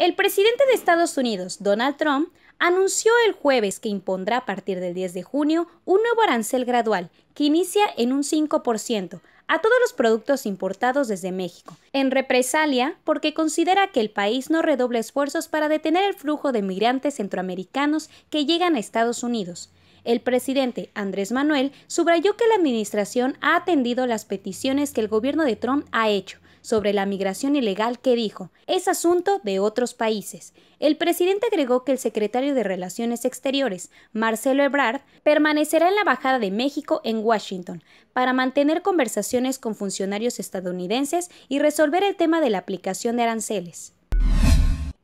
El presidente de Estados Unidos, Donald Trump, anunció el jueves que impondrá a partir del 10 de junio un nuevo arancel gradual que inicia en un 5% a todos los productos importados desde México, en represalia porque considera que el país no redobla esfuerzos para detener el flujo de migrantes centroamericanos que llegan a Estados Unidos. El presidente Andrés Manuel subrayó que la administración ha atendido las peticiones que el gobierno de Trump ha hecho sobre la migración ilegal que dijo es asunto de otros países. El presidente agregó que el secretario de Relaciones Exteriores, Marcelo Ebrard, permanecerá en la bajada de México en Washington para mantener conversaciones con funcionarios estadounidenses y resolver el tema de la aplicación de aranceles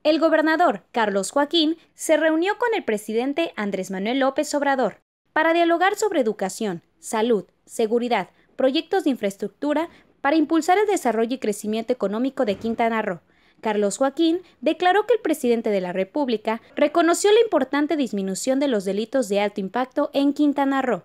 el gobernador Carlos Joaquín se reunió con el presidente Andrés Manuel López Obrador para dialogar sobre educación, salud, seguridad, proyectos de infraestructura para impulsar el desarrollo y crecimiento económico de Quintana Roo. Carlos Joaquín declaró que el presidente de la República reconoció la importante disminución de los delitos de alto impacto en Quintana Roo.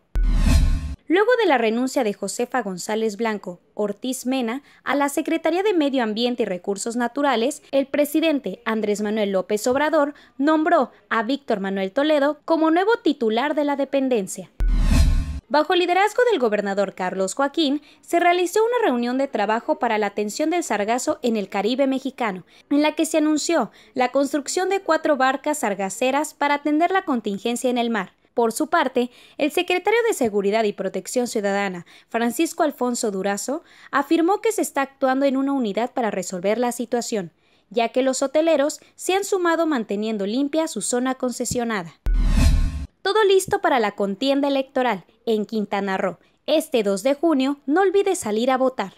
Luego de la renuncia de Josefa González Blanco Ortiz Mena a la Secretaría de Medio Ambiente y Recursos Naturales, el presidente Andrés Manuel López Obrador nombró a Víctor Manuel Toledo como nuevo titular de la dependencia. Bajo liderazgo del gobernador Carlos Joaquín, se realizó una reunión de trabajo para la atención del sargazo en el Caribe mexicano, en la que se anunció la construcción de cuatro barcas sargaceras para atender la contingencia en el mar. Por su parte, el secretario de Seguridad y Protección Ciudadana, Francisco Alfonso Durazo, afirmó que se está actuando en una unidad para resolver la situación, ya que los hoteleros se han sumado manteniendo limpia su zona concesionada. Todo listo para la contienda electoral en Quintana Roo. Este 2 de junio, no olvides salir a votar.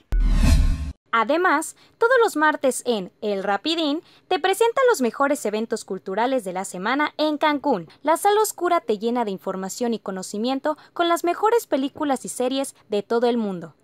Además, todos los martes en El Rapidín te presentan los mejores eventos culturales de la semana en Cancún. La sala oscura te llena de información y conocimiento con las mejores películas y series de todo el mundo.